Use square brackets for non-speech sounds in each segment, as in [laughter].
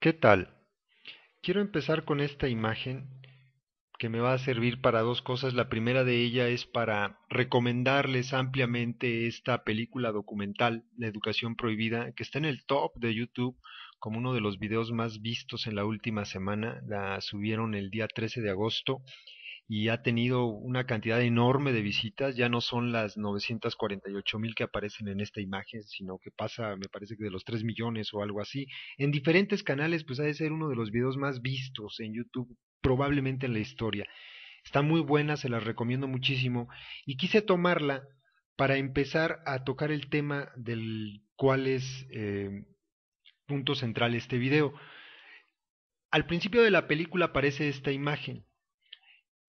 ¿Qué tal? Quiero empezar con esta imagen que me va a servir para dos cosas. La primera de ella es para recomendarles ampliamente esta película documental, La Educación Prohibida, que está en el top de YouTube como uno de los videos más vistos en la última semana. La subieron el día 13 de agosto y ha tenido una cantidad enorme de visitas, ya no son las 948 mil que aparecen en esta imagen, sino que pasa, me parece que de los 3 millones o algo así, en diferentes canales, pues ha de ser uno de los videos más vistos en YouTube, probablemente en la historia. Está muy buena, se la recomiendo muchísimo, y quise tomarla para empezar a tocar el tema del cuál es eh, punto central este video. Al principio de la película aparece esta imagen,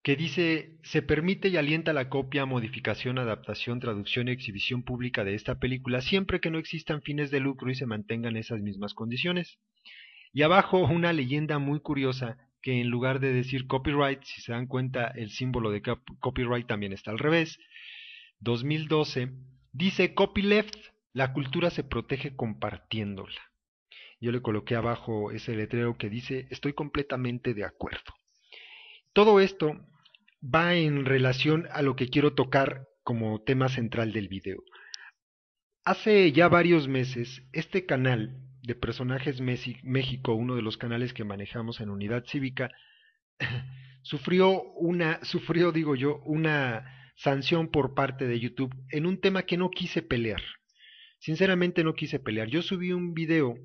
que dice, se permite y alienta la copia, modificación, adaptación, traducción y exhibición pública de esta película siempre que no existan fines de lucro y se mantengan esas mismas condiciones. Y abajo una leyenda muy curiosa que en lugar de decir copyright, si se dan cuenta, el símbolo de copyright también está al revés. 2012 dice copyleft, la cultura se protege compartiéndola. Yo le coloqué abajo ese letrero que dice, estoy completamente de acuerdo. Todo esto va en relación a lo que quiero tocar como tema central del video. Hace ya varios meses, este canal de Personajes México, uno de los canales que manejamos en Unidad Cívica, [laughs] sufrió una, sufrió, digo yo, una sanción por parte de YouTube en un tema que no quise pelear. Sinceramente no quise pelear. Yo subí un video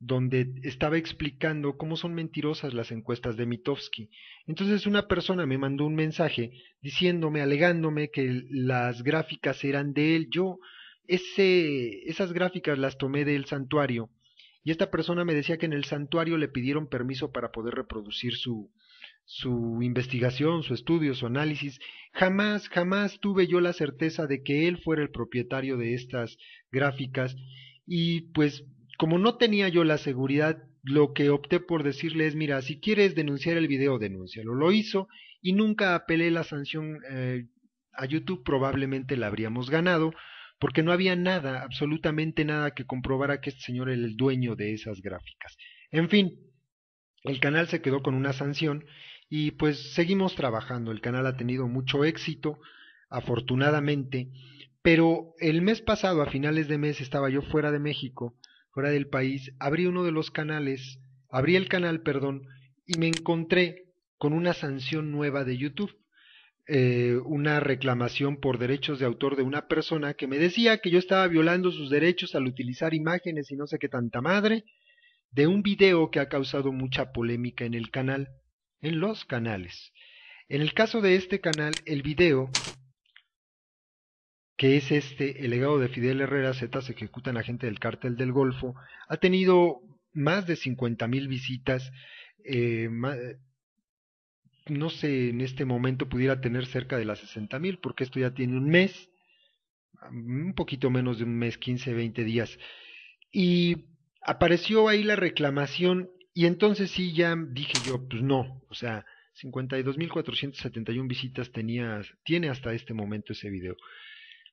donde estaba explicando cómo son mentirosas las encuestas de Mitofsky. Entonces una persona me mandó un mensaje diciéndome, alegándome que las gráficas eran de él. Yo ese, esas gráficas las tomé del santuario y esta persona me decía que en el santuario le pidieron permiso para poder reproducir su, su investigación, su estudio, su análisis. Jamás, jamás tuve yo la certeza de que él fuera el propietario de estas gráficas y pues como no tenía yo la seguridad, lo que opté por decirle es, mira, si quieres denunciar el video, denúncialo. Lo hizo y nunca apelé la sanción eh, a YouTube, probablemente la habríamos ganado, porque no había nada, absolutamente nada que comprobara que este señor era el dueño de esas gráficas. En fin, el canal se quedó con una sanción y pues seguimos trabajando. El canal ha tenido mucho éxito, afortunadamente, pero el mes pasado, a finales de mes, estaba yo fuera de México fuera del país, abrí uno de los canales, abrí el canal, perdón, y me encontré con una sanción nueva de YouTube, eh, una reclamación por derechos de autor de una persona que me decía que yo estaba violando sus derechos al utilizar imágenes y no sé qué tanta madre de un video que ha causado mucha polémica en el canal, en los canales. En el caso de este canal, el video que es este, el legado de Fidel Herrera Z, se ejecuta en la gente del cártel del Golfo, ha tenido más de 50 mil visitas, eh, no sé, en este momento pudiera tener cerca de las 60 mil, porque esto ya tiene un mes, un poquito menos de un mes, 15, 20 días. Y apareció ahí la reclamación y entonces sí ya dije yo, pues no, o sea, 52.471 visitas tenía, tiene hasta este momento ese video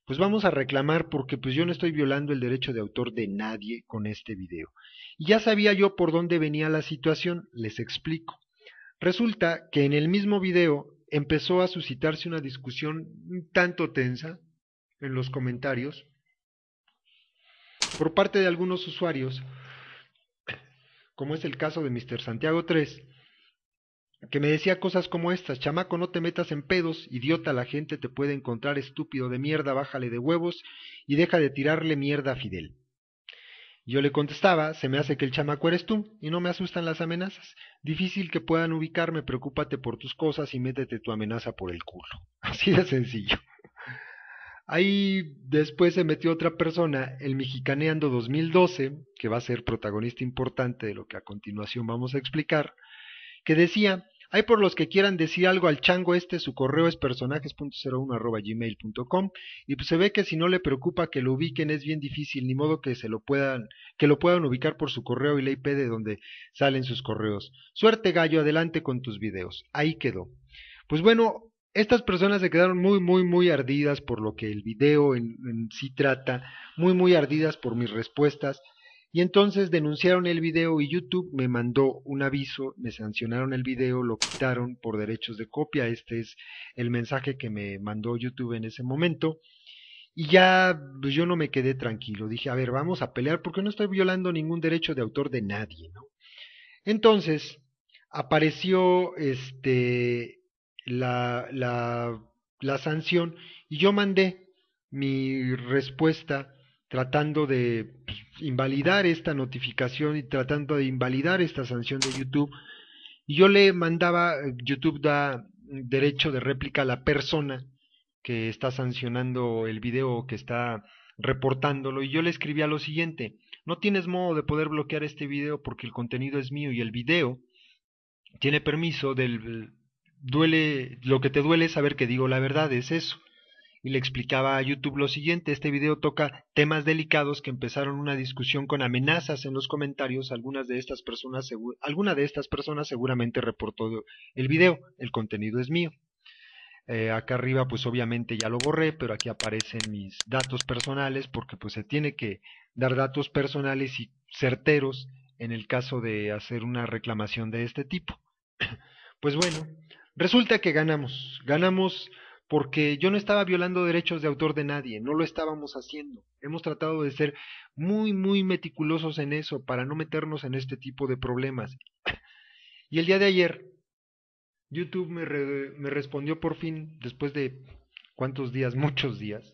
pues vamos a reclamar porque pues yo no estoy violando el derecho de autor de nadie con este video. Y ya sabía yo por dónde venía la situación, les explico. Resulta que en el mismo video empezó a suscitarse una discusión un tanto tensa en los comentarios por parte de algunos usuarios, como es el caso de Mr. Santiago 3, que me decía cosas como estas, chamaco, no te metas en pedos, idiota, la gente te puede encontrar estúpido de mierda, bájale de huevos y deja de tirarle mierda a Fidel. Yo le contestaba, se me hace que el chamaco eres tú, y no me asustan las amenazas. Difícil que puedan ubicarme, preocúpate por tus cosas y métete tu amenaza por el culo. [laughs] Así de sencillo. Ahí después se metió otra persona, el Mexicaneando 2012, que va a ser protagonista importante de lo que a continuación vamos a explicar, que decía, hay por los que quieran decir algo al chango este, su correo es personajes.01@gmail.com y pues se ve que si no le preocupa que lo ubiquen es bien difícil, ni modo que se lo puedan que lo puedan ubicar por su correo y la IP de donde salen sus correos. Suerte gallo, adelante con tus videos. Ahí quedó. Pues bueno, estas personas se quedaron muy, muy, muy ardidas por lo que el video en sí trata, muy, muy ardidas por mis respuestas. Y entonces denunciaron el video y YouTube me mandó un aviso, me sancionaron el video, lo quitaron por derechos de copia. Este es el mensaje que me mandó YouTube en ese momento. Y ya pues yo no me quedé tranquilo. Dije, a ver, vamos a pelear porque no estoy violando ningún derecho de autor de nadie, ¿no? Entonces apareció este la, la, la sanción y yo mandé mi respuesta tratando de pues, invalidar esta notificación y tratando de invalidar esta sanción de YouTube. Y yo le mandaba, YouTube da derecho de réplica a la persona que está sancionando el video, que está reportándolo, y yo le escribía lo siguiente, no tienes modo de poder bloquear este video porque el contenido es mío y el video tiene permiso del duele, lo que te duele es saber que digo la verdad, es eso y le explicaba a YouTube lo siguiente, este video toca temas delicados que empezaron una discusión con amenazas en los comentarios, algunas de estas personas, alguna de estas personas seguramente reportó el video, el contenido es mío. Eh, acá arriba pues obviamente ya lo borré, pero aquí aparecen mis datos personales porque pues se tiene que dar datos personales y certeros en el caso de hacer una reclamación de este tipo. [clears throat] Pues bueno, resulta que ganamos, ganamos porque yo no estaba violando derechos de autor de nadie, no lo estábamos haciendo. Hemos tratado de ser muy, muy meticulosos en eso para no meternos en este tipo de problemas. y el día de ayer, YouTube me, respondió por fin, después de cuántos días, [laughs] muchos días,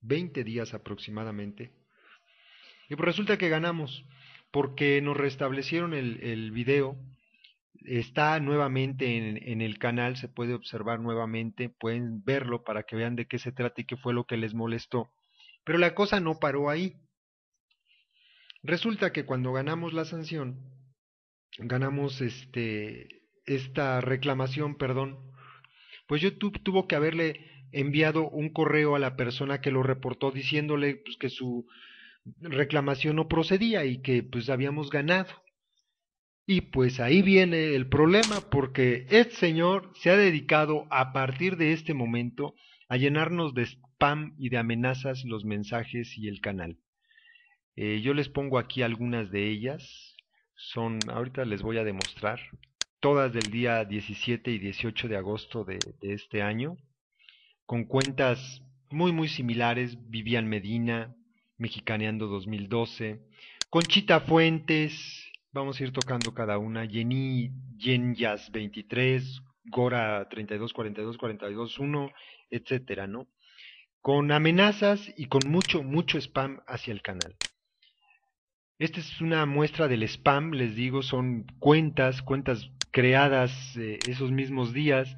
Veinte días aproximadamente, y pues resulta que ganamos, porque nos restablecieron el, el video está nuevamente en, el canal, se puede observar nuevamente, pueden verlo para que vean de qué se trata y qué fue lo que les molestó. Pero la cosa no paró ahí. Resulta que cuando ganamos la sanción, ganamos este, esta reclamación, perdón, pues YouTube tuvo que haberle enviado un correo a la persona que lo reportó diciéndole pues, que su reclamación no procedía y que pues habíamos ganado. Y pues ahí viene el problema, porque este señor se ha dedicado a partir de este momento a llenarnos de spam y de amenazas los mensajes y el canal. Eh, yo les pongo aquí algunas de ellas. Son, ahorita les voy a demostrar, todas del día 17 y 18 de agosto de, de este año, con cuentas muy, muy similares. Vivian Medina, Mexicaneando 2012, Conchita Fuentes, Vamos a ir tocando cada una. Jenny, yenjas 23, Gora 3242421 42, etcétera, ¿no? Con amenazas y con mucho, mucho spam hacia el canal. Esta es una muestra del spam, les digo, son cuentas, cuentas creadas eh, esos mismos días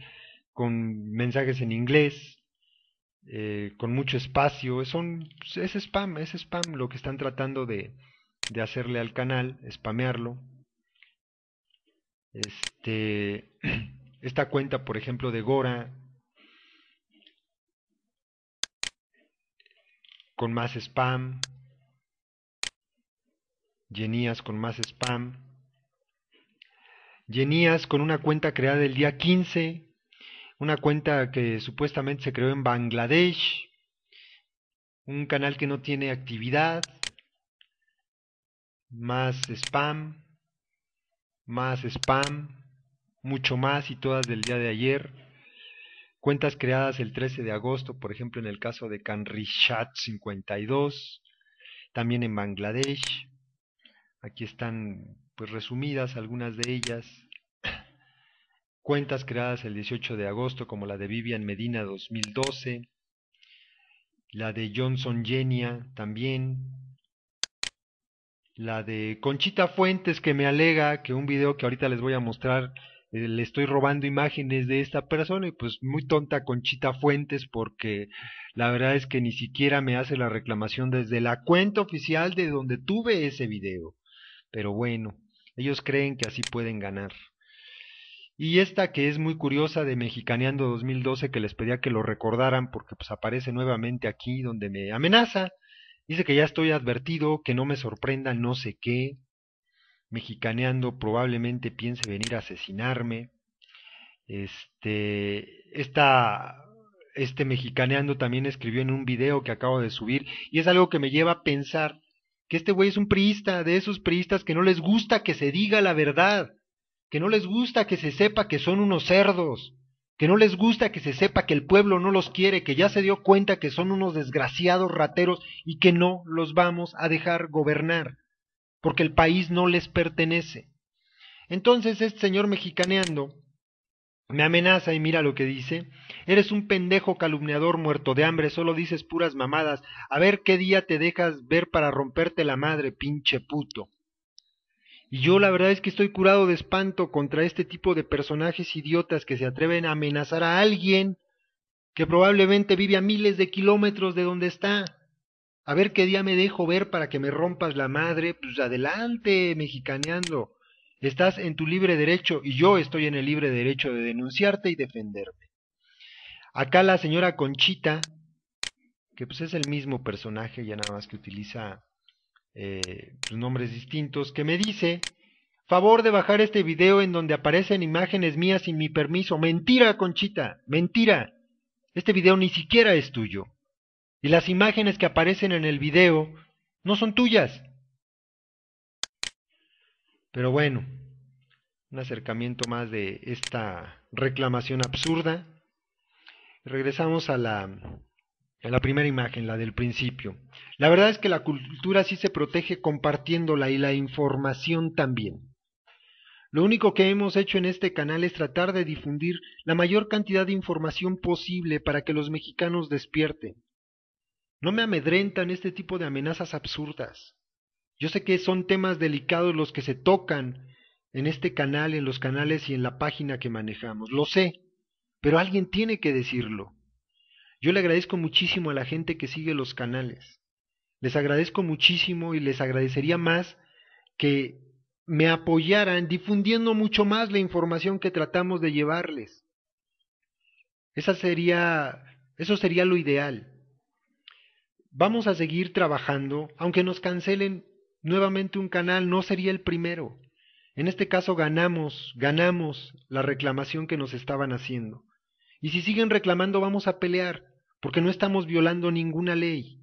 con mensajes en inglés, eh, con mucho espacio, son, es spam, es spam lo que están tratando de, de hacerle al canal, spamearlo. Este, [clears throat] esta cuenta, por ejemplo, de Gora, con más spam, llenías con más spam, llenías con una cuenta creada el día 15, una cuenta que supuestamente se creó en Bangladesh, un canal que no tiene actividad, más spam, más spam, mucho más y todas del día de ayer. Cuentas creadas el 13 de agosto, por ejemplo, en el caso de canrichat 52, también en Bangladesh. Aquí están pues resumidas algunas de ellas. [coughs] Cuentas creadas el 18 de agosto, como la de Vivian Medina 2012, la de Johnson Genia también, la de Conchita Fuentes que me alega que un video que ahorita les voy a mostrar eh, le estoy robando imágenes de esta persona y pues muy tonta Conchita Fuentes porque la verdad es que ni siquiera me hace la reclamación desde la cuenta oficial de donde tuve ese video. Pero bueno, ellos creen que así pueden ganar. Y esta que es muy curiosa de Mexicaneando 2012 que les pedía que lo recordaran porque pues aparece nuevamente aquí donde me amenaza Dice que ya estoy advertido, que no me sorprenda no sé qué. Mexicaneando probablemente piense venir a asesinarme. Este, esta, este mexicaneando también escribió en un video que acabo de subir y es algo que me lleva a pensar que este güey es un priista, de esos priistas que no les gusta que se diga la verdad, que no les gusta que se sepa que son unos cerdos, que no les gusta que se sepa que el pueblo no los quiere, que ya se dio cuenta que son unos desgraciados rateros y que no los vamos a dejar gobernar, porque el país no les pertenece. Entonces este señor mexicaneando me amenaza y mira lo que dice. Eres un pendejo calumniador muerto de hambre, solo dices puras mamadas. A ver qué día te dejas ver para romperte la madre, pinche puto. Y yo la verdad es que estoy curado de espanto contra este tipo de personajes idiotas que se atreven a amenazar a alguien que probablemente vive a miles de kilómetros de donde está. A ver qué día me dejo ver para que me rompas la madre. Pues adelante, mexicaneando. Estás en tu libre derecho y yo estoy en el libre derecho de denunciarte y defenderte. Acá la señora Conchita, que pues es el mismo personaje ya nada más que utiliza eh, pues, nombres distintos, que me dice, favor de bajar este video en donde aparecen imágenes mías sin mi permiso. Mentira, Conchita, mentira. Este video ni siquiera es tuyo. Y las imágenes que aparecen en el video no son tuyas. Pero bueno, un acercamiento más de esta reclamación absurda. Regresamos a la la primera imagen, la del principio. La verdad es que la cultura sí se protege compartiéndola y la información también. Lo único que hemos hecho en este canal es tratar de difundir la mayor cantidad de información posible para que los mexicanos despierten. No me amedrentan este tipo de amenazas absurdas. Yo sé que son temas delicados los que se tocan en este canal, en los canales y en la página que manejamos. Lo sé, pero alguien tiene que decirlo. Yo le agradezco muchísimo a la gente que sigue los canales. Les agradezco muchísimo y les agradecería más que me apoyaran difundiendo mucho más la información que tratamos de llevarles. Esa sería, eso sería lo ideal. Vamos a seguir trabajando, aunque nos cancelen nuevamente un canal, no sería el primero. En este caso ganamos, ganamos la reclamación que nos estaban haciendo. Y si siguen reclamando vamos a pelear porque no estamos violando ninguna ley.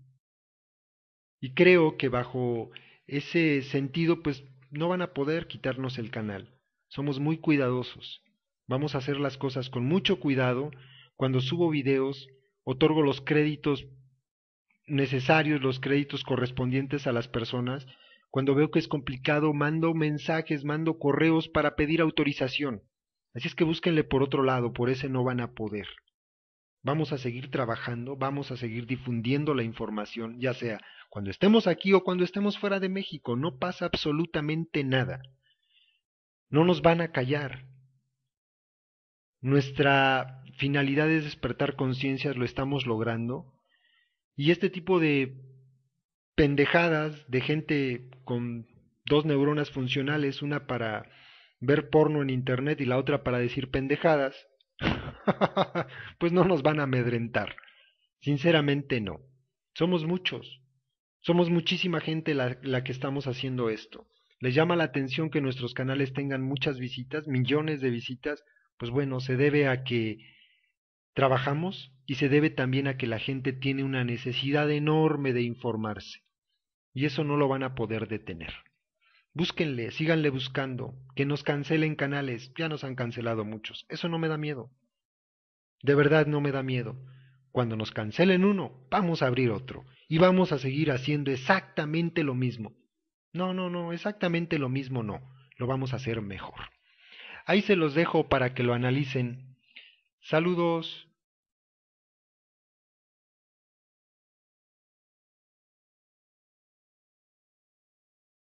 Y creo que bajo ese sentido, pues no van a poder quitarnos el canal. Somos muy cuidadosos. Vamos a hacer las cosas con mucho cuidado. Cuando subo videos, otorgo los créditos necesarios, los créditos correspondientes a las personas. Cuando veo que es complicado, mando mensajes, mando correos para pedir autorización. Así es que búsquenle por otro lado, por ese no van a poder. Vamos a seguir trabajando, vamos a seguir difundiendo la información, ya sea cuando estemos aquí o cuando estemos fuera de México. No pasa absolutamente nada. No nos van a callar. Nuestra finalidad es despertar conciencias, lo estamos logrando. Y este tipo de pendejadas de gente con dos neuronas funcionales, una para ver porno en internet y la otra para decir pendejadas, [laughs] pues no nos van a amedrentar. Sinceramente no. Somos muchos. Somos muchísima gente la, que estamos haciendo esto. Les llama la atención que nuestros canales tengan muchas visitas, millones de visitas. Pues bueno, se debe a que trabajamos y se debe también a que la gente tiene una necesidad enorme de informarse. Y eso no lo van a poder detener. Búsquenle, síganle buscando, que nos cancelen canales, ya nos han cancelado muchos, eso no me da miedo. De verdad no me da miedo. Cuando nos cancelen uno, vamos a abrir otro y vamos a seguir haciendo exactamente lo mismo. No, no, no, exactamente lo mismo no. Lo vamos a hacer mejor. Ahí se los dejo para que lo analicen. Saludos.